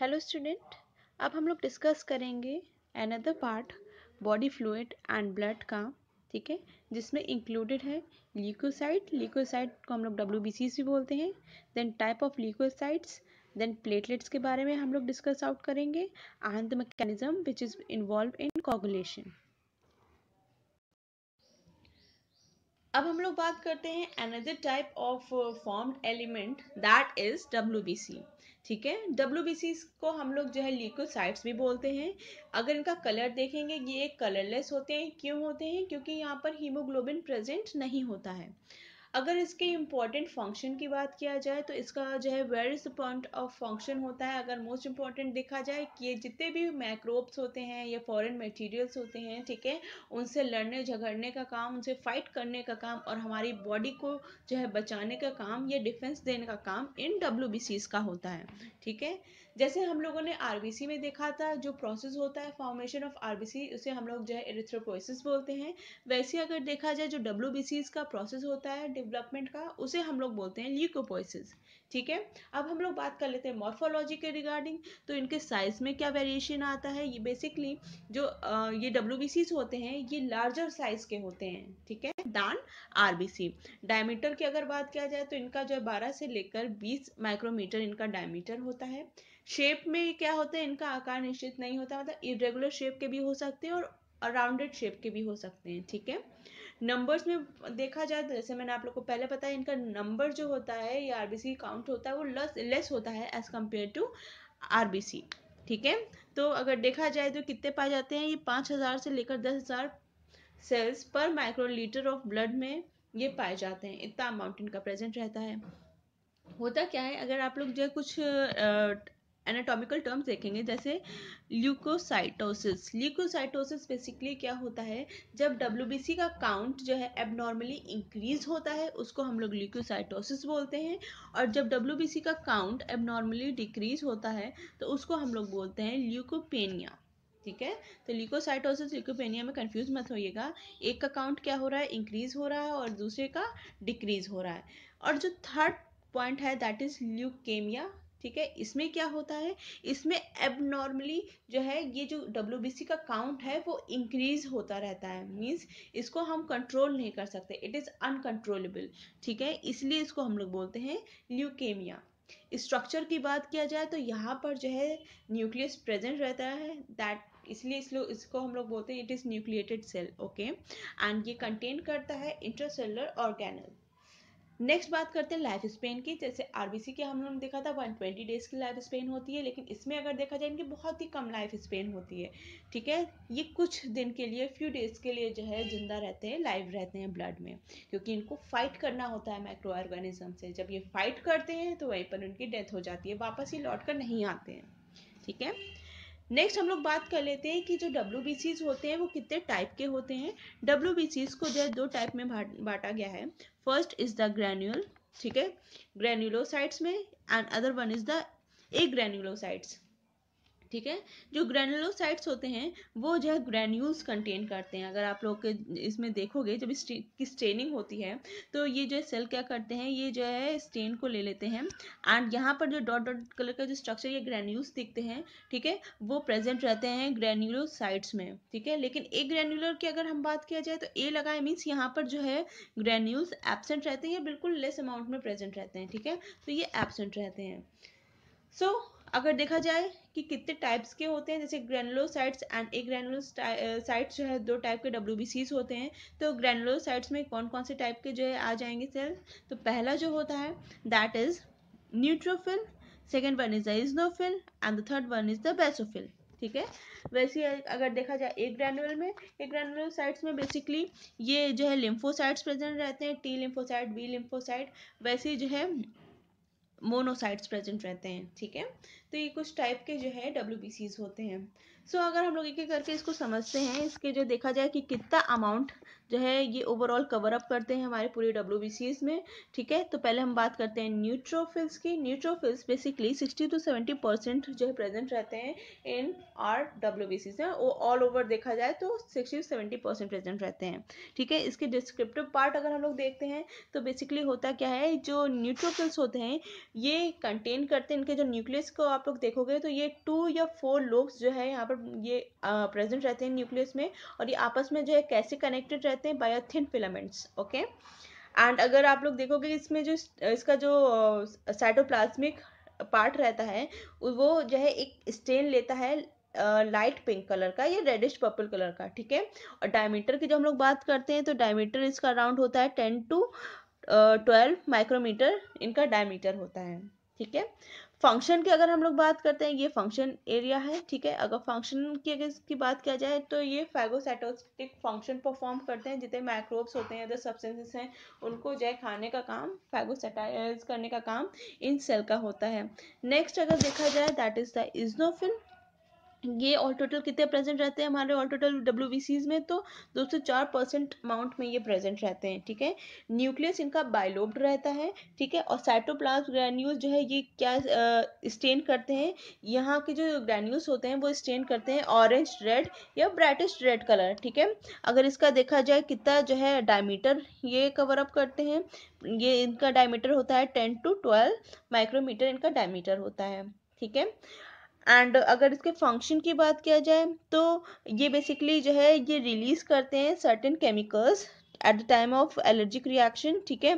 Hello student अब हम लोग डिस्कस करेंगे another part body fluid and blood का ठीक है जिसमें इंक्लूडेड है ल्यूकोसाइट ल्यूकोसाइट को हम लोग डब्ल्यू भी बोलते हैं then type of leucocytes then platelets के बारे में हम लोग डिस्कस आउट करेंगे and the mechanism which is involved in coagulation अब हम लोग बात करते हैं another type of formed element that is W ठीक है डब्ल्यू को हम लोग जो है ल्यूकोसाइट्स भी बोलते हैं अगर इनका कलर देखेंगे ये कलरलेस होते हैं क्यों होते हैं क्योंकि यहाँ पर हीमोग्लोबिन प्रेजेंट नहीं होता है अगर इसके इम्पॉर्टेंट फंक्शन की बात किया जाए तो इसका जो है where is the point of function होता है अगर मोस्ट इम्पॉर्टेंट देखा जाए कि ये जितने भी माइक्रोब्स होते हैं या फॉरेन मटेरियल्स होते हैं ठीक है उनसे लड़ने झगड़ने का काम उनसे फाइट करने का काम और हमारी बॉडी को जो है बचाने का काम या डिफेंस देने का काम इन डब्ल्यू का होता है ठीक है जैसे हम लोगों ने आरबीसी में देखा था जो प्रोसेस होता है फॉर्मेशन ऑफ आरबीसी उसे हम लोग जो है एरिथ्रोपोइसिस बोलते हैं वैसे अगर देखा जाए जो डब्ल्यू का प्रोसेस होता है डेवलपमेंट का उसे हम लोग बोलते हैं ल्यूकोपोइसिस ठीक है अब हम लोग बात कर लेते हैं मॉर्फोलॉजी के रिगार्डिंग तो इनके साइज में क्या वेरिएशन आता है ये बेसिकली जो ये डब्ल्यू होते हैं ये लार्जर साइज के होते हैं ठीक है दान आर डायमीटर की अगर बात किया जाए तो इनका जो है बारह से लेकर बीस माइक्रोमीटर इनका डायमीटर होता है शेप में क्या होता है इनका आकार निश्चित नहीं होता मतलब इरेगुलर शेप के भी हो सकते हैं और राउंडेड शेप के भी हो सकते हैं ठीक है नंबर्स में देखा जाए तो जैसे मैंने आप लोग को पहले बताया इनका नंबर जो होता है या आरबीसी काउंट होता है वो लेस लेस होता है एज कम्पेयर टू आरबीसी ठीक है तो अगर देखा जाए तो कितने पाए जाते हैं ये पाँच हज़ार से लेकर दस हज़ार सेल्स पर माइक्रोलीटर ऑफ ब्लड में ये पाए जाते हैं इतना अमाउंट इनका प्रेजेंट रहता है होता क्या है अगर आप लोग जो है कुछ एनाटॉमिकल टर्म्स देखेंगे जैसे ल्यूकोसाइटोसिस ल्यूकोसाइटोसिस बेसिकली क्या होता है जब डब्ल्यू का काउंट जो है एबनॉर्मली इंक्रीज होता है उसको हम लोग ल्यूकोसाइटोसिस बोलते हैं और जब डब्ल्यू का काउंट एबनॉर्मली डिक्रीज होता है तो उसको हम लोग बोलते हैं ल्यूकोपेनिया ठीक है तो ल्यूकोसाइटोसिस ल्यूकोपेनिया में कन्फ्यूज मत होइएगा एक का काउंट क्या हो रहा है इंक्रीज हो रहा है और दूसरे का डिक्रीज हो रहा है और जो थर्ड पॉइंट है दैट इज ल्यूकेमिया ठीक है इसमें क्या होता है इसमें एबनॉर्मली जो है ये जो डब्ल्यू का काउंट है वो इंक्रीज होता रहता है मीन्स इसको हम कंट्रोल नहीं कर सकते इट इज़ अनकंट्रोलेबल ठीक है इसलिए इसको हम लोग बोलते हैं ल्यूकेमिया स्ट्रक्चर की बात किया जाए तो यहाँ पर जो है न्यूक्लियस प्रेजेंट रहता है दैट इसलिए इसलो इसको हम लोग बोलते हैं it is nucleated cell okay and ये कंटेन करता है इंटरसेलर ऑर्गेनल नेक्स्ट बात करते हैं लाइफ स्पेन की जैसे आरबीसी के हम लोगों ने देखा था वन ट्वेंटी डेज़ की लाइफ स्पेन होती है लेकिन इसमें अगर देखा जाए इनकी बहुत ही कम लाइफ स्पेन होती है ठीक है ये कुछ दिन के लिए फ्यू डेज़ के लिए जो है ज़िंदा रहते हैं लाइव रहते हैं ब्लड में क्योंकि इनको फाइट करना होता है माइक्रो ऑर्गेनिज्म से जब ये फाइट करते हैं तो वहीं पर उनकी डेथ हो जाती है वापस ही लौट कर नहीं आते हैं ठीक है नेक्स्ट हम लोग बात कर लेते हैं कि जो डब्ल्यू होते हैं वो कितने टाइप के होते हैं डब्ल्यू को जो दो टाइप में बांटा गया है फर्स्ट इज द ग्रैन्यूल ठीक है ग्रैन्यूलोसाइट्स में and other one is the agranulocytes ठीक है जो ग्रेनुलोसाइट्स होते हैं वो जो है ग्रेन्यूल्स कंटेन करते हैं अगर आप लोग के इसमें देखोगे जब इसकी की स्टेनिंग होती है तो ये जो है सेल क्या करते हैं ये जो है स्टेन को ले लेते हैं एंड यहाँ पर जो डॉट डॉट कलर का जो स्ट्रक्चर ये ग्रेन्यूल्स दिखते हैं ठीक है वो प्रेजेंट रहते हैं ग्रेन्यूलोसाइट्स में ठीक है लेकिन ए ग्रेन्यूलर की अगर हम बात किया जाए तो ए लगाए मीन्स यहाँ पर जो है ग्रेन्यूल्स एबसेंट रहते हैं बिल्कुल लेस अमाउंट में प्रेजेंट रहते हैं ठीक है तो ये एबसेंट रहते हैं सो so, अगर देखा जाए कि कितने टाइप्स के होते हैं जैसे ग्रेनुलोसाइट्स एंड एक ग्रेनुलोसाइट्स जो है दो टाइप के डब्ल्यू होते हैं तो ग्रेनुलोसाइट्स में कौन कौन से टाइप के जो है आ जाएंगे सेल तो पहला जो होता है that is neutrophil second one is the eosinophil and the third one is the basophil ठीक है वैसे अगर देखा जाए एक ग्रैनुअल में एक ग्रैनुलोसाइट्स में बेसिकली ये जो है लिम्फोसाइट्स प्रेजेंट रहते हैं टी लिम्फोसाइट बी लिम्फोसाइट वैसे जो है मोनोसाइट्स प्रेजेंट रहते हैं ठीक है तो ये कुछ टाइप के जो है डब्ल्यू होते हैं सो so, अगर हम लोग एक एक करके इसको समझते हैं इसके जो देखा जाए कि कितना अमाउंट जो है ये ओवरऑल कवर अप करते हैं हमारे पूरे डब्ल्यू में ठीक है तो पहले हम बात करते हैं न्यूट्रोफिल्स की neutrophils basically sixty to seventy percent जो है प्रेजेंट रहते हैं in R W B Cs वो ऑल ओवर देखा जाए तो sixty to seventy percent present रहते हैं ठीक है इसके डिस्क्रिप्टिव पार्ट अगर हम लोग देखते हैं तो बेसिकली होता क्या है जो न्यूट्रोफिल्स होते हैं ये कंटेन करते हैं इनके जो न्यूक्लियस को आप लोग देखोगे तो ये टू या फोर लोब्स जो है यहाँ पर ये प्रेजेंट रहते हैं न्यूक्लियस में और ये आपस में जो है कैसे कनेक्टेड रहते कहते हैं बायोथिन फिलामेंट्स ओके एंड अगर आप लोग देखोगे इसमें जो इसका जो साइटोप्लाज्मिक पार्ट रहता है वो जो है एक स्टेन लेता है लाइट पिंक कलर का या रेडिश पर्पल कलर का ठीक है और डायमीटर की जो हम लोग बात करते हैं तो डायमीटर इसका अराउंड होता है टेन टू ट्वेल्व माइक्रोमीटर इनका डायमीटर होता है ठीक है फंक्शन की अगर हम लोग बात करते हैं ये फंक्शन एरिया है ठीक है अगर फंक्शन की अगर इसकी बात किया जाए तो ये फैगोसाइटोस्टिक फंक्शन परफॉर्म करते हैं जितने माइक्रोब्स होते हैं अदर सब्सटेंसेस हैं उनको जय खाने का काम फैगोसाइटाइज करने का काम इन सेल का होता है नेक्स्ट अगर देखा जाए दैट इज द इजनोफिल ये ऑल टोटल कितने प्रेजेंट रहते हैं हमारे ऑल टोटल डब्ल्यू में तो दो से चार परसेंट अमाउंट में ये प्रेजेंट रहते हैं ठीक है न्यूक्लियस इनका बायलोब्ड रहता है ठीक है और साइटोप्लाज ग्रैन्यूज जो है ये क्या स्टेन करते हैं यहाँ के जो ग्रैन्यूज होते हैं वो स्टेन करते हैं ऑरेंज रेड या ब्राइटेस्ट रेड कलर ठीक है अगर इसका देखा जाए कितना जो है डायमीटर ये कवर अप करते हैं ये इनका डायमीटर होता है टेन टू ट्वेल्व माइक्रोमीटर इनका डायमीटर होता है ठीक है एंड अगर इसके फंक्शन की बात किया जाए तो ये बेसिकली जो है ये रिलीज़ करते हैं certain chemicals at the time of allergic reaction ठीक है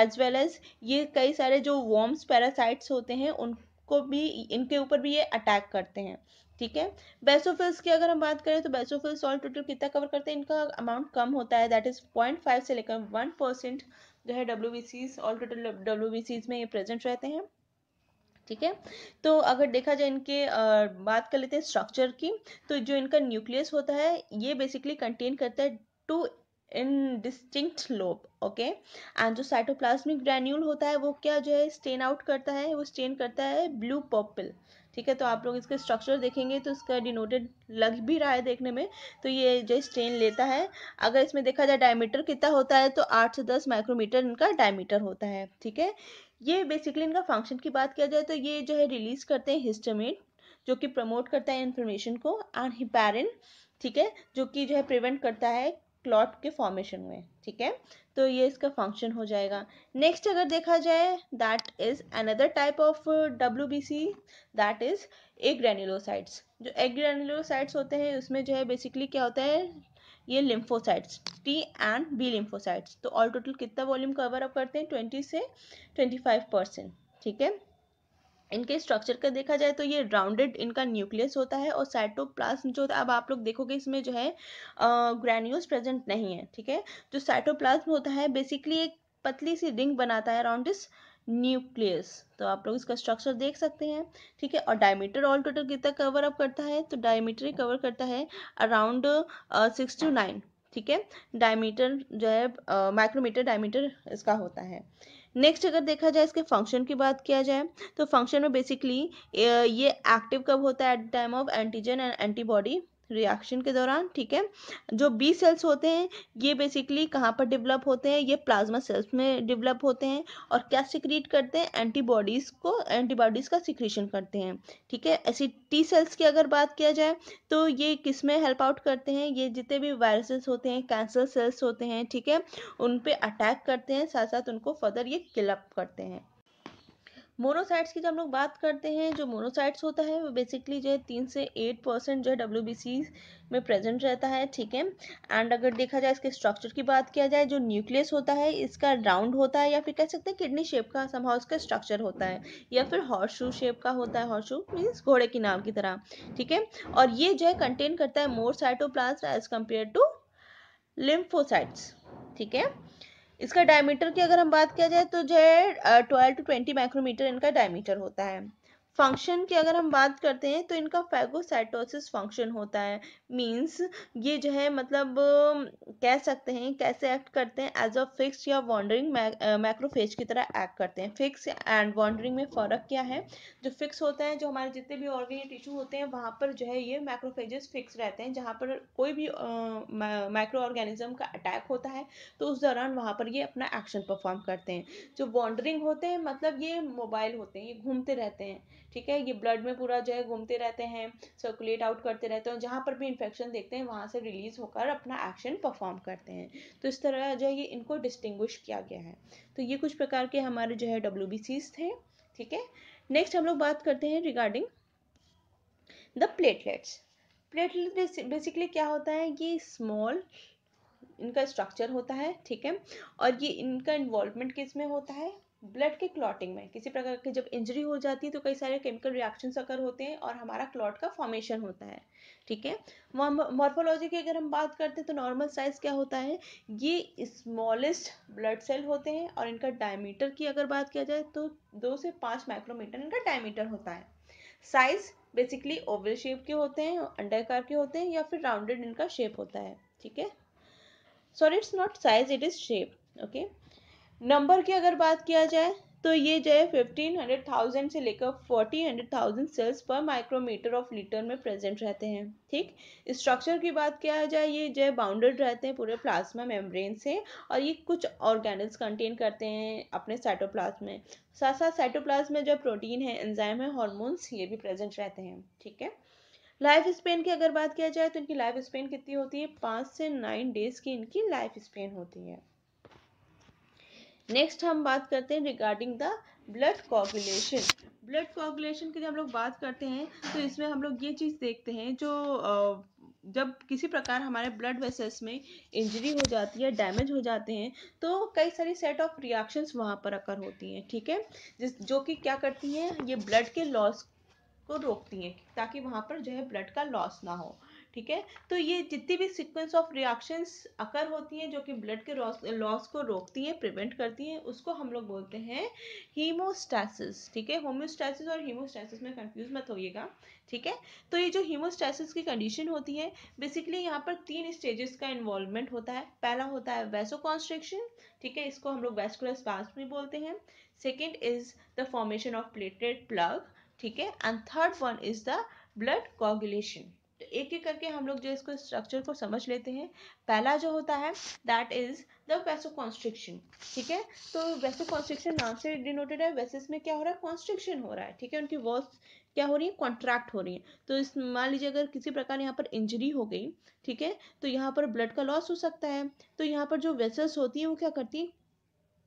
एज वेल एज ये कई सारे जो वॉर्म्स पैरासाइट्स होते हैं उनको भी इनके ऊपर भी ये अटैक करते हैं ठीक है बेसोफिल्स की अगर हम बात करें तो बेसोफिल्स ऑल टोटल कितना कवर करते हैं इनका अमाउंट कम होता है दैट इज पॉइंट फाइव से लेकर वन परसेंट जो है W B Cs all total W B Cs में ये प्रेजेंट रहते हैं ठीक है तो अगर देखा जाए इनके बात कर लेते हैं स्ट्रक्चर की तो जो इनका न्यूक्लियस होता है ये बेसिकली कंटेन करता है two in distinct lobe okay and जो साइटोप्लाज्मिक ग्रैन्यूल होता है वो क्या जो है स्टेन आउट करता है वो स्टेन करता है ब्लू पर्पल ठीक है तो आप लोग इसका स्ट्रक्चर देखेंगे तो इसका डिनोटेड लग भी रहा है देखने में तो ये जो स्टेन लेता है अगर इसमें देखा जाए डायमीटर कितना होता है तो आठ से दस माइक्रोमीटर इनका डायमीटर होता है ठीक है ये बेसिकली इनका फंक्शन की बात किया जाए तो ये जो है रिलीज करते हैं हिस्टामिन जो कि प्रमोट करता है इन्फॉर्मेशन को एंड हिपैरिन ठीक है जो कि जो है प्रिवेंट करता है क्लॉट के फॉर्मेशन में ठीक है तो ये इसका फंक्शन हो जाएगा नेक्स्ट अगर देखा जाए that is another type of W B C that is agranulocytes जो एग्रेन्यूलोसाइट्स होते हैं उसमें जो है बेसिकली क्या होता है ये lymphocytes T and B lymphocytes तो ऑल टोटल कितना वॉल्यूम कवर अप करते हैं ट्वेंटी से ट्वेंटी फाइव परसेंट ठीक है इनके स्ट्रक्चर का देखा जाए तो ये राउंडेड इनका न्यूक्लियस होता है और साइटोप्लाज्म जो अब आप लोग देखोगे इसमें जो है ग्रैन्यूल्स प्रेजेंट नहीं है ठीक है जो साइटोप्लाज्म होता है बेसिकली एक पतली सी रिंग बनाता है अराउंड दिस न्यूक्लियस तो आप लोग इसका स्ट्रक्चर देख सकते हैं ठीक है और डायमीटर ऑल टोटल कितना कवर अप करता है तो डायमीटर ही कवर करता है अराउंड सिक्स टू नाइन ठीक है डायमीटर जो है माइक्रोमीटर डायमीटर इसका होता है नेक्स्ट अगर देखा जाए इसके फंक्शन की बात किया जाए तो फंक्शन में बेसिकली ये एक्टिव कब होता है at the time of antigen and antibody reaction के दौरान ठीक है जो बी सेल्स होते हैं ये बेसिकली कहाँ पर डेवलप होते हैं ये प्लाज्मा सेल्स में डेवलप होते हैं और क्या सिक्रीट करते हैं एंटीबॉडीज़ को एंटीबॉडीज़ का सिक्रीशन करते हैं ठीक है ऐसी टी सेल्स की अगर बात किया जाए तो ये किस में हेल्प आउट करते हैं ये जितने भी वायरसेस होते हैं कैंसर सेल्स होते हैं ठीक है उन पर अटैक करते हैं साथ साथ उनको फर्दर ये किलअप करते हैं मोनोसाइट्स की जब हम लोग बात करते हैं जो मोनोसाइट्स होता है वो बेसिकली जो है तीन से एट परसेंट जो है डब्ल्यू में प्रेजेंट रहता है ठीक है एंड अगर देखा जाए इसके स्ट्रक्चर की बात किया जाए जो न्यूक्लियस होता है इसका राउंड होता है या फिर कह सकते हैं किडनी शेप का समहा उसका स्ट्रक्चर होता है या फिर हॉर्शू शेप का होता है हॉर्शू मीन्स घोड़े की नाम की तरह ठीक है और ये जो है कंटेन करता है more cytoplast as compare to lymphocytes ठीक है इसका डायमीटर की अगर हम बात किया जाए तो जो है ट्वेल्व टू ट्वेंटी माइक्रोमीटर इनका डायमीटर होता है फंक्शन की अगर हम बात करते हैं तो इनका फैगोसाइटोसिस फंक्शन होता है मींस ये जो है मतलब कह सकते हैं कैसे एक्ट करते हैं एज अ फिक्स या वॉन्डरिंग मैक्रोफेज की तरह एक्ट करते हैं फिक्स एंड वॉन्डरिंग में फ़र्क क्या है जो फिक्स होता है जो हमारे जितने भी ऑर्गेनिक टिश्यू होते हैं वहाँ पर जो है ये मैक्रोफेजेस फिक्स रहते हैं जहाँ पर कोई भी माइक्रो ऑर्गेनिज्म का अटैक होता है तो उस दौरान वहाँ पर ये अपना एक्शन परफॉर्म करते हैं जो वॉन्डरिंग होते हैं मतलब ये मोबाइल होते हैं ये घूमते रहते हैं ठीक है ये ब्लड में पूरा जो है घूमते रहते हैं सर्कुलेट आउट करते रहते हैं जहाँ पर भी इन्फेक्शन देखते हैं वहाँ से रिलीज होकर अपना एक्शन परफॉर्म करते हैं तो इस तरह जो है ये इनको डिस्टिंग्विश किया गया है तो ये कुछ प्रकार के हमारे जो है डब्ल्यू थे ठीक है नेक्स्ट हम लोग बात करते हैं regarding the platelets platelet basically क्या होता है ये स्मॉल इनका स्ट्रक्चर होता है ठीक है और ये इनका इन्वॉल्वमेंट किस में होता है ब्लड के क्लॉटिंग में किसी प्रकार की जब इंजरी हो जाती है तो कई सारे केमिकल रिएक्शन अकर होते हैं और हमारा क्लॉट का फॉर्मेशन होता है ठीक है मॉर्फोलॉजी की अगर हम बात करते हैं तो नॉर्मल साइज क्या होता है ये स्मॉलेस्ट ब्लड सेल होते हैं और इनका डायमीटर की अगर बात किया जाए तो दो से पाँच माइक्रोमीटर इनका डायमीटर होता है साइज बेसिकली ओवल शेप के होते हैं अंडाकार के होते हैं या फिर राउंडेड इनका शेप होता है ठीक है sorry it's not size it is shape okay number की अगर बात किया जाए तो ये जो है फिफ्टीन हंड्रेड थाउजेंड से लेकर फोर्टी हंड्रेड थाउजेंड सेल्स पर माइक्रोमीटर ऑफ लीटर में प्रेजेंट रहते हैं ठीक स्ट्रक्चर की बात किया जाए ये जो है बाउंडेड रहते हैं पूरे प्लाज्मा मेम्ब्रेन से और ये कुछ ऑर्गेनल्स कंटेन करते हैं अपने साइटोप्लाज्म में साथ साथ साइटोप्लाज्म में जो प्रोटीन है एंजाइम है हॉर्मोन्स ये भी प्रेजेंट रहते हैं ठीक है लाइफ स्पेन की अगर बात किया जाए तो इनकी लाइफ स्पेन कितनी होती है पाँच से नाइन डेज की इनकी लाइफ स्पेन होती है नेक्स्ट हम बात करते हैं regarding the blood coagulation blood coagulation की जब हम लोग बात करते हैं तो इसमें हम लोग ये चीज़ देखते हैं जो जब किसी प्रकार हमारे ब्लड वेसल्स में इंजरी हो जाती है डैमेज हो जाते हैं तो कई सारी सेट ऑफ रिएक्शंस वहाँ पर अकर होती हैं ठीक है जिस जो कि क्या करती हैं ये ब्लड के लॉस को रोकती हैं ताकि वहाँ पर जो है ब्लड का लॉस ना हो ठीक है तो ये जितनी भी सीक्वेंस ऑफ रिएक्शंस अकर होती हैं जो कि ब्लड के लॉस को रोकती हैं प्रिवेंट करती हैं उसको हम लोग बोलते हैं हीमोस्टैसिस ठीक है होम्योस्टैसिस और हीमोस्टैसिस में कंफ्यूज मत होइएगा ठीक है तो ये जो हीमोस्टैसिस की कंडीशन होती है बेसिकली यहाँ पर तीन स्टेजेस का इन्वॉल्वमेंट होता है पहला होता है वैसो कॉन्स्ट्रिक्शन ठीक है इसको हम लोग वेस्कुलर स्पास भी बोलते हैं second is the formation of platelet plug ठीक है and third one is the blood coagulation तो एक एक करके हम लोग जो इसको स्ट्रक्चर को समझ लेते हैं पहला जो होता है that is the vasoconstriction ठीक है तो वेसो कॉन्स्ट्रिक्शन नाम से डिनोटेड है वेसिस में क्या हो रहा है कॉन्स्ट्रिक्शन हो रहा है ठीक है उनकी वॉल्स क्या हो रही है कॉन्ट्रैक्ट हो रही है तो इस मान लीजिए अगर किसी प्रकार यहाँ पर इंजरी हो गई ठीक है तो यहाँ पर ब्लड का लॉस हो सकता है तो यहाँ पर जो वेसल्स होती हैं वो क्या करती हैं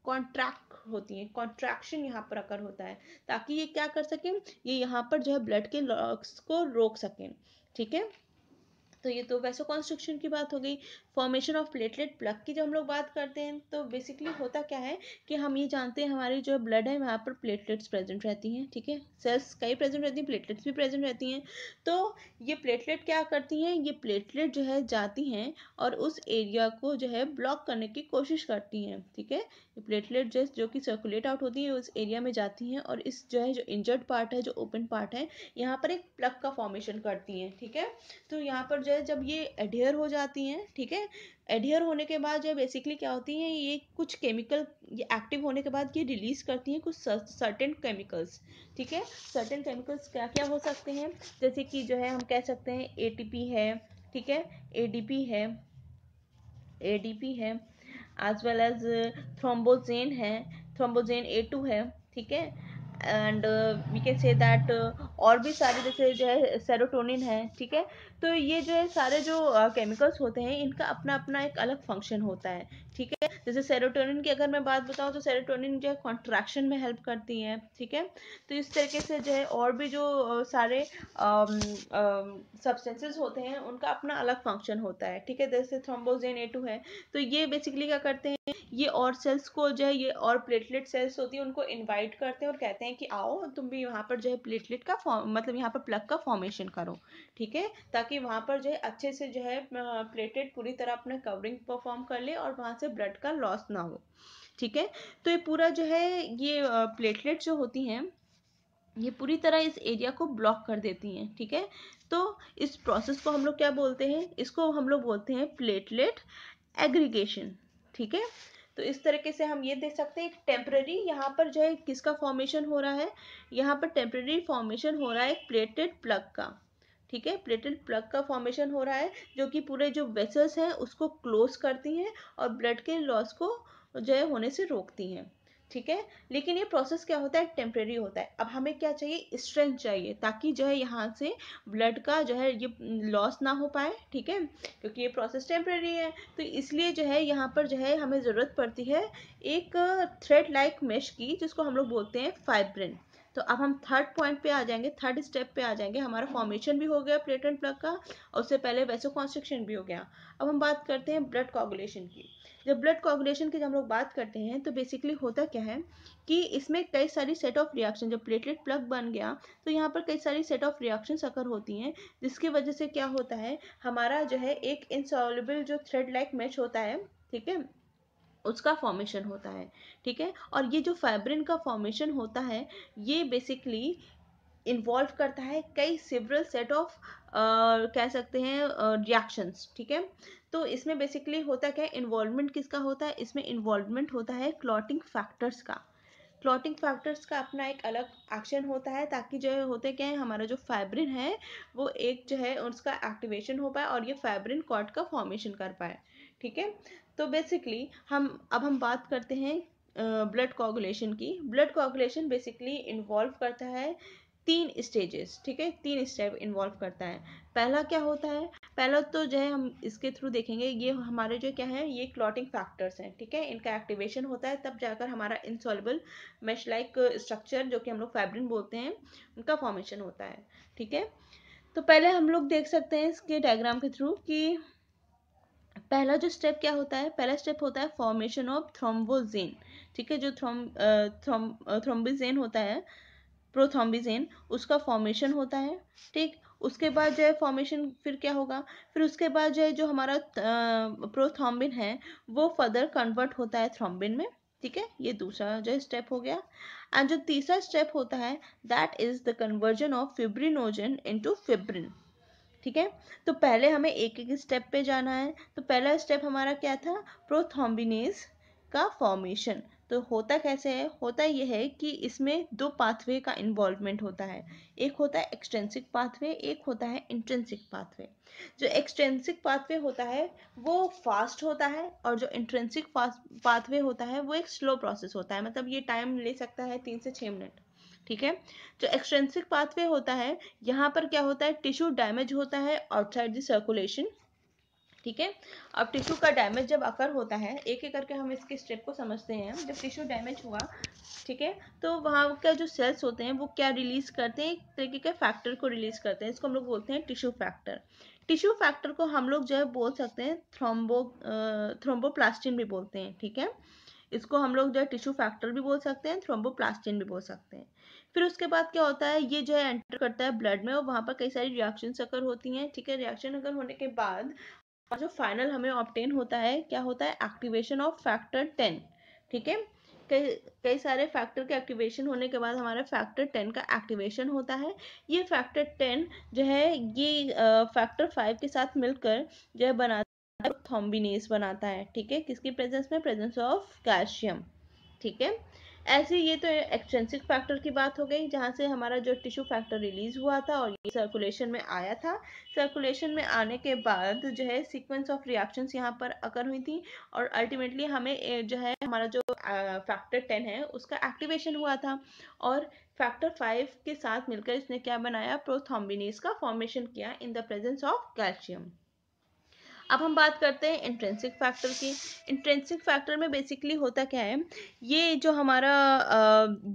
कॉन्ट्रैक्ट होती हैं कॉन्ट्रैक्शन यहाँ पर अकर होता है ताकि ये क्या कर सकें ये यहाँ पर जो है ब्लड के लॉस को रोक सकें ठीक है तो ये तो वैसो कॉन्स्ट्रक्शन की बात हो गई फॉर्मेशन ऑफ प्लेटलेट प्लग की जब हम लोग बात करते हैं तो बेसिकली होता क्या है कि हम ये जानते हैं हमारी जो ब्लड है वहाँ पर प्लेटलेट्स प्रेजेंट रहती हैं ठीक है सेल्स कई प्रेजेंट रहती हैं प्लेटलेट्स भी प्रेजेंट रहती हैं तो ये प्लेटलेट क्या करती हैं ये प्लेटलेट जो है जाती हैं और उस एरिया को जो है ब्लॉक करने की कोशिश करती हैं ठीक है ये प्लेटलेट जो जो कि सर्कुलेट आउट होती हैं उस एरिया में जाती हैं और इस जो है जो इंजर्ड पार्ट है जो ओपन पार्ट है यहाँ पर एक प्लग का फॉर्मेशन करती हैं ठीक है तो यहाँ पर जो है जब ये एडियर हो जाती हैं ठीक है एडियर होने के बाद जब बेसिकली क्या होती हैं ये कुछ केमिकल ये एक्टिव होने के बाद ये रिलीज़ करती हैं कुछ सर्टेन केमिकल्स ठीक है सर्टेन केमिकल्स क्या क्या हो सकते हैं जैसे कि जो है हम कह सकते हैं ए है ठीक है ए है ए है एज वेल एज थ्रोम्बोजेन है थ्रोम्बोजेन ए है ठीक है and we can say that और भी सारे जैसे जो है सेरोटोनिन है ठीक है तो ये जो है सारे जो केमिकल्स uh, होते हैं इनका अपना अपना एक अलग फंक्शन होता है ठीक है जैसे सेरोटोनिन की अगर मैं बात बताऊँ तो सेरोटोनिन जो है कॉन्ट्रैक्शन में हेल्प करती हैं ठीक है तो इस तरीके से जो है और भी जो सारे सब्सटेंसेस होते हैं उनका अपना अलग फंक्शन होता है ठीक है जैसे थ्रोम्बोजेन ए टू है तो ये बेसिकली क्या करते हैं ये और सेल्स को जो है ये और प्लेटलेट सेल्स होती है उनको इन्वाइट करते हैं और कहते हैं कि आओ तुम भी यहाँ पर जो है प्लेटलेट का फॉर्म मतलब यहाँ पर प्लग का फॉर्मेशन करो ठीक है ताकि वहाँ पर जो है अच्छे से जो है प्लेटलेट पूरी तरह अपना कवरिंग परफॉर्म कर ले और वहाँ से जिससे ब्लड का लॉस ना हो ठीक है तो ये पूरा जो है ये प्लेटलेट जो होती हैं ये पूरी तरह इस एरिया को ब्लॉक कर देती हैं ठीक है थीके? तो इस प्रोसेस को हम लोग क्या बोलते हैं इसको हम लोग बोलते हैं प्लेटलेट एग्रीगेशन ठीक है तो इस तरीके से हम ये देख सकते हैं एक टेम्प्रेरी यहाँ पर जो है किसका फॉर्मेशन हो रहा है यहाँ पर टेम्प्रेरी फॉर्मेशन हो रहा है एक प्लेटेड प्लग का ठीक है प्लेटलेट प्लग का फॉर्मेशन हो रहा है जो कि पूरे जो वेसल्स हैं उसको क्लोज करती हैं और ब्लड के लॉस को जो है होने से रोकती हैं ठीक है लेकिन ये प्रोसेस क्या होता है टेम्प्रेरी होता है अब हमें क्या चाहिए स्ट्रेंथ चाहिए ताकि जो है यहाँ से ब्लड का जो है ये लॉस ना हो पाए ठीक है क्योंकि ये प्रोसेस टेम्प्रेरी है तो इसलिए जो है यहाँ पर जो है हमें ज़रूरत पड़ती है एक थ्रेड लाइक मेश की जिसको हम लोग बोलते हैं फाइब्रिन तो अब हम थर्ड पॉइंट पे आ जाएंगे थर्ड स्टेप पे आ जाएंगे हमारा फॉर्मेशन भी हो गया प्लेट एंड प्लग का और उससे पहले वैसे कॉन्स्ट्रक्शन भी हो गया अब हम बात करते हैं ब्लड कॉगुलेशन की जब ब्लड कॉगुलेशन की जब हम लोग बात करते हैं तो बेसिकली होता क्या है कि इसमें कई सारी सेट ऑफ रिएक्शन जब प्लेटलेट प्लग बन गया तो यहाँ पर कई सारी सेट ऑफ रिएक्शन अकर होती हैं जिसकी वजह से क्या होता है हमारा जो है एक इंसॉल्युबल जो थ्रेड लाइक मैच होता है ठीक है उसका फॉर्मेशन होता है ठीक है और ये जो फाइब्रिन का फॉर्मेशन होता है ये बेसिकली इन्वॉल्व करता है कई सिवरल सेट ऑफ कह सकते हैं रिएक्शंस ठीक है तो इसमें बेसिकली होता क्या है इन्वॉल्वमेंट किसका होता है इसमें इन्वॉल्वमेंट होता है क्लॉटिंग फैक्टर्स का क्लॉटिंग फैक्टर्स का अपना एक अलग एक्शन होता है ताकि जो होते क्या है हमारा जो फाइब्रिन है वो एक जो है उसका एक्टिवेशन हो पाए और ये फाइब्रिन कॉट का फॉर्मेशन कर पाए ठीक है तो बेसिकली हम अब हम बात करते हैं ब्लड कोगुलेशन की ब्लड कोगुलेशन बेसिकली इन्वॉल्व करता है तीन स्टेजेस ठीक है तीन स्टेप इन्वॉल्व करता है पहला क्या होता है पहला तो जो है हम इसके थ्रू देखेंगे ये हमारे जो क्या है ये क्लॉटिंग फैक्टर्स हैं ठीक है इनका एक्टिवेशन होता है तब जाकर हमारा इंसॉलिबल मेश लाइक स्ट्रक्चर जो कि हम लोग फैब्रिन बोलते हैं उनका फॉर्मेशन होता है ठीक है तो पहले हम लोग देख सकते हैं इसके डायग्राम के थ्रू कि पहला जो स्टेप क्या होता है पहला स्टेप होता है फॉर्मेशन ऑफ थ्रोम्बोजेन ठीक है जो थ्रोम थ्रोम थ्रोम्बिजेन होता है प्रोथ्रोम्बिजेन उसका फॉर्मेशन होता है ठीक उसके बाद जो है फॉर्मेशन फिर क्या होगा फिर उसके बाद जो है जो हमारा प्रोथ्रोम्बिन है वो फर्दर कन्वर्ट होता है थ्रोम्बिन में ठीक है ये दूसरा जो स्टेप हो गया एंड जो तीसरा स्टेप होता है that is the conversion of fibrinogen into fibrin ठीक है तो पहले हमें एक एक स्टेप पे जाना है तो पहला स्टेप हमारा क्या था प्रोथॉम्बिनेस का फॉर्मेशन तो होता कैसे है होता यह है कि इसमें दो पाथवे का इन्वॉल्वमेंट होता है एक होता है एक्सटेंसिक पाथवे एक होता है इंट्रेंसिक पाथवे जो एक्सटेंसिक पाथवे होता है वो फास्ट होता है और जो इंट्रेंसिक पाथवे होता है वो एक स्लो प्रोसेस होता है मतलब ये टाइम ले सकता है तीन से छः मिनट ठीक है जो एक्सट्रेंसिक पाथवे होता है यहाँ पर क्या होता है टिश्यू डैमेज होता है आउटसाइड द सर्कुलेशन ठीक है अब टिश्यू का डैमेज जब अकर होता है एक एक करके हम इसके स्टेप को समझते हैं जब टिश्यू डैमेज हुआ ठीक है तो वहाँ का जो सेल्स होते हैं वो क्या रिलीज़ करते हैं एक तरीके के फैक्टर को रिलीज़ करते हैं इसको हम लोग बोलते हैं टिश्यू फैक्टर टिश्यू फैक्टर को हम लोग जो है बोल सकते हैं थ्रोम्बो थ्रोम्बोप्लास्टिन भी बोलते हैं ठीक है इसको हम लोग जो है टिश्यू फैक्टर भी बोल सकते हैं थ्रोम्बोप्लास्टिन भी बोल सकते हैं फिर उसके बाद क्या होता है ये जो है एंटर करता है ब्लड में और वहाँ पर कई सारी रिएक्शन अगर होती हैं ठीक है रिएक्शन अगर होने के बाद जो फाइनल हमें ऑप्टेन होता है क्या होता है एक्टिवेशन ऑफ फैक्टर टेन ठीक है कई कई सारे फैक्टर के एक्टिवेशन होने के बाद हमारा फैक्टर टेन का एक्टिवेशन होता है ये फैक्टर टेन जो है ये फैक्टर फाइव के साथ मिलकर जो है बनाता है थॉम्बिनेस बनाता है ठीक है किसकी प्रेजेंस में प्रेजेंस ऑफ कैल्शियम ठीक है ऐसे ये तो एक्सट्रेंसिक फैक्टर की बात हो गई जहाँ से हमारा जो टिश्यू फैक्टर रिलीज हुआ था और ये सर्कुलेशन में आया था सर्कुलेशन में आने के बाद जो है सीक्वेंस ऑफ रिएक्शंस यहाँ पर अकर हुई थी और अल्टीमेटली हमें जो है हमारा जो फैक्टर टेन है उसका एक्टिवेशन हुआ था और फैक्टर फाइव के साथ मिलकर इसने क्या बनाया प्रोथॉम्बिनेस का फॉर्मेशन किया in the presence of calcium अब हम बात करते हैं इंट्रेंसिक फैक्टर की इंट्रेंसिक फैक्टर में बेसिकली होता क्या है ये जो हमारा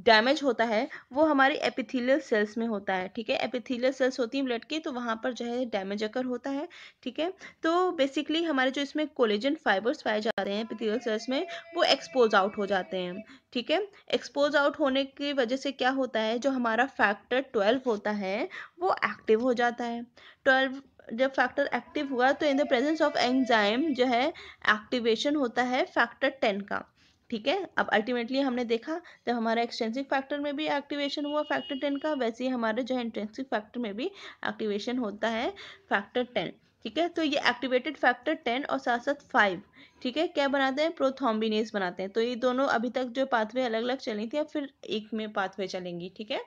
डैमेज होता है वो हमारी एपिथीलियल सेल्स में होता है ठीक है एपिथीलियल सेल्स होती हैं ब्लड की तो वहाँ पर जो है डैमेज अगर होता है ठीक है तो बेसिकली हमारे जो इसमें कोलेजन फाइबर्स पाए जाते हैं एपिथीलियल सेल्स में वो एक्सपोज आउट हो जाते हैं ठीक है एक्सपोज आउट होने की वजह से क्या होता है जो हमारा फैक्टर ट्वेल्व होता है वो एक्टिव हो जाता है ट्वेल्व जब फैक्टर एक्टिव हुआ तो in the presence of enzyme जो है एक्टिवेशन होता है फैक्टर टेन का ठीक है अब अल्टीमेटली हमने देखा जब हमारा एक्सटेंसिव फैक्टर में भी एक्टिवेशन हुआ फैक्टर टेन का वैसे ही हमारे जो है इंटेंसिव फैक्टर में भी एक्टिवेशन होता है फैक्टर टेन ठीक है तो ये एक्टिवेटेड फैक्टर टेन और साथ साथ फाइव ठीक है क्या बनाते हैं प्रोथॉम्बिनेस बनाते हैं तो ये दोनों अभी तक जो पाथवे अलग अलग चली थी अब फिर एक में पाथवे चलेंगी ठीक है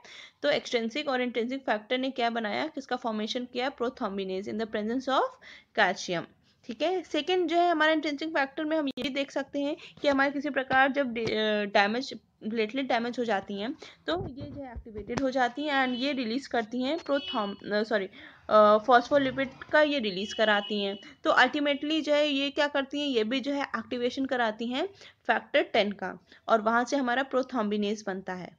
तो एक्सटेंसिक और इंटेंसिक फैक्टर ने क्या बनाया किसका फॉर्मेशन किया prothrombinase in the presence of calcium ठीक है सेकेंड जो है हमारे इंटेंसिक फैक्टर में हम ये देख सकते हैं कि हमारे किसी प्रकार जब डैमेज प्लेटलेट डैमेज हो जाती हैं तो ये जो है एक्टिवेटेड हो जाती हैं एंड ये रिलीज़ करती हैं प्रोथॉम सॉरी फॉस्फोलिपिड का ये रिलीज़ कराती हैं तो अल्टीमेटली जो है ये क्या करती हैं ये भी जो है एक्टिवेशन कराती हैं फैक्टर टेन का और वहाँ से हमारा प्रोथॉम्बिनेस बनता है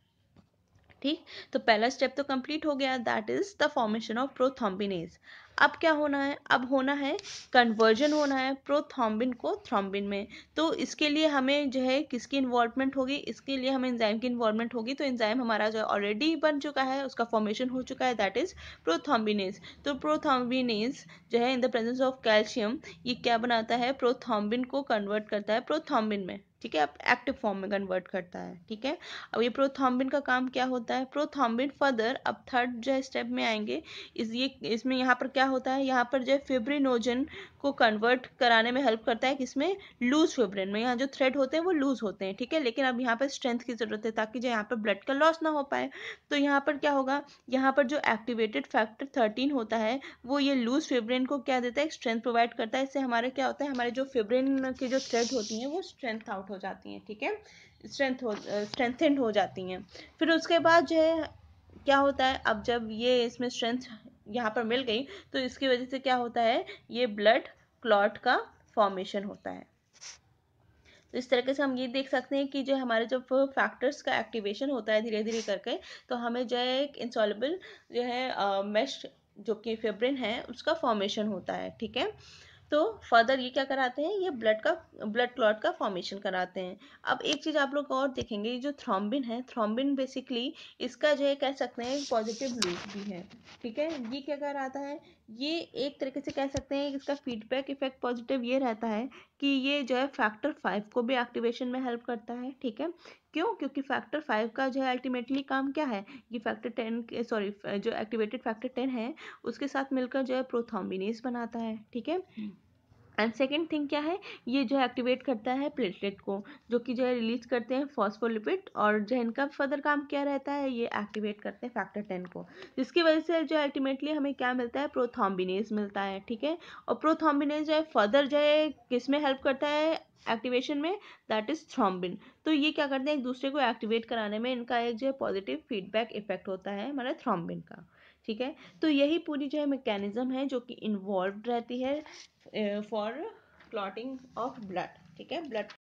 ठीक तो पहला स्टेप तो कंप्लीट हो गया that is the formation of prothrombinase अब क्या होना है अब होना है कन्वर्जन होना है प्रोथ्रॉम्बिन को थ्रोम्बिन में तो इसके लिए हमें जो है किसकी इन्वॉल्वमेंट होगी इसके लिए हमें इंजाइम की इन्वॉल्वमेंट होगी तो इंजाइम हमारा जो ऑलरेडी बन चुका है उसका फॉर्मेशन हो चुका है दैट इज प्रोथ्रोम्बिनेज तो प्रोथ्रोम्बिनेज जो है in the presence of calcium ये क्या बनाता है प्रोथ्रोम्बिन को कन्वर्ट करता है प्रोथ्रोम्बिन में ठीक है अब एक्टिव फॉर्म में कन्वर्ट करता है ठीक है अब ये प्रोथॉम्बिन का काम क्या होता है प्रोथॉम्बिन फर्दर अब थर्ड जो है स्टेप में आएंगे इस ये इसमें यहाँ पर क्या होता है यहाँ पर जो है फेब्रिनोजन को कन्वर्ट कराने में हेल्प करता है किसमें लूज फेब्रिन में यहाँ जो थ्रेड होते हैं वो लूज होते हैं ठीक है लेकिन अब यहाँ पर स्ट्रेंथ की ज़रूरत है ताकि जो यहाँ पर ब्लड का लॉस ना हो पाए तो यहाँ पर क्या होगा यहाँ पर जो एक्टिवेटेड फैक्टर थर्टीन होता है वो ये लूज फेब्रिन को क्या देता है स्ट्रेंथ प्रोवाइड करता है इससे हमारे क्या होता है हमारे जो फेब्रिन के जो थ्रेड होती हैं वो स्ट्रेंथ आउट आउट हो जाती हैं ठीक है स्ट्रेंथ हो स्ट्रेंथेंड हो जाती हैं फिर उसके बाद जो है क्या होता है अब जब ये इसमें स्ट्रेंथ यहाँ पर मिल गई तो इसकी वजह से क्या होता है ये ब्लड क्लॉट का फॉर्मेशन होता है तो इस तरीके से हम ये देख सकते हैं कि जो हमारे जो फैक्टर्स का एक्टिवेशन होता है धीरे धीरे करके तो हमें जो है एक इंसॉलेबल जो है मेश जो कि फेब्रिन है उसका फॉर्मेशन होता है ठीक है तो फर्दर ये क्या कराते हैं ये ब्लड का ब्लड क्लॉट का फॉर्मेशन कराते हैं अब एक चीज़ आप लोग और देखेंगे ये जो थ्रोम्बिन है थ्रोम्बिन बेसिकली इसका जो है कह सकते हैं पॉजिटिव लूप भी है ठीक है ये क्या कराता है ये एक तरीके से कह सकते हैं इसका फीडबैक इफेक्ट पॉजिटिव ये रहता है कि ये जो है फैक्टर फाइव को भी एक्टिवेशन में हेल्प करता है ठीक है क्यों क्योंकि फैक्टर फाइव का जो है अल्टीमेटली काम क्या है ये फैक्टर टेन सॉरी जो एक्टिवेटेड फैक्टर टेन है उसके साथ मिलकर जो है प्रोथॉम्बिनेस बनाता है ठीक है हम्म। एंड सेकेंड थिंग क्या है ये जो है एक्टिवेट करता है प्लेटलेट को जो कि जो है रिलीज करते हैं फॉस्फोलिपिड और जो इनका फर्दर काम क्या रहता है ये एक्टिवेट करते हैं फैक्टर टेन को जिसकी वजह से जो अल्टीमेटली हमें क्या मिलता है प्रोथॉम्बिनेज मिलता है ठीक है और प्रोथॉम्बिनेज जो है फर्दर जो है किस में हेल्प करता है एक्टिवेशन में दैट इज़ थ्रॉम्बिन तो ये क्या करते हैं एक दूसरे को एक्टिवेट कराने में इनका एक जो है पॉजिटिव फीडबैक इफेक्ट होता है हमारा थ्रॉम्बिन का ठीक है तो यही पूरी जो है मैकेनिज़्म है जो कि इन्वॉल्व रहती है फॉर क्लॉटिंग ऑफ ब्लड ठीक है ब्लड